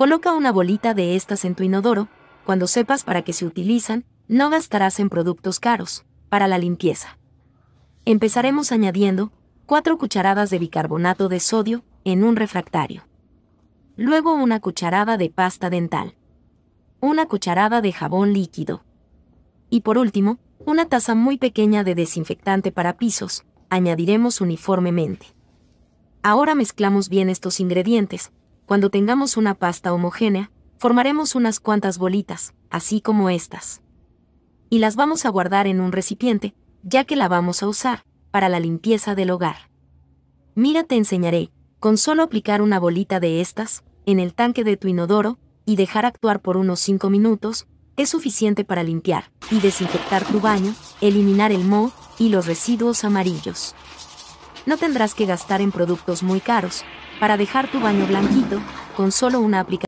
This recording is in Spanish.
Coloca una bolita de estas en tu inodoro, cuando sepas para qué se utilizan, no gastarás en productos caros, para la limpieza. Empezaremos añadiendo 4 cucharadas de bicarbonato de sodio en un refractario. Luego una cucharada de pasta dental. Una cucharada de jabón líquido. Y por último, una taza muy pequeña de desinfectante para pisos, añadiremos uniformemente. Ahora mezclamos bien estos ingredientes, cuando tengamos una pasta homogénea, formaremos unas cuantas bolitas, así como estas. Y las vamos a guardar en un recipiente, ya que la vamos a usar, para la limpieza del hogar. Mira, te enseñaré, con solo aplicar una bolita de estas, en el tanque de tu inodoro, y dejar actuar por unos 5 minutos, es suficiente para limpiar y desinfectar tu baño, eliminar el moho y los residuos amarillos no tendrás que gastar en productos muy caros, para dejar tu baño blanquito, con solo una aplicación.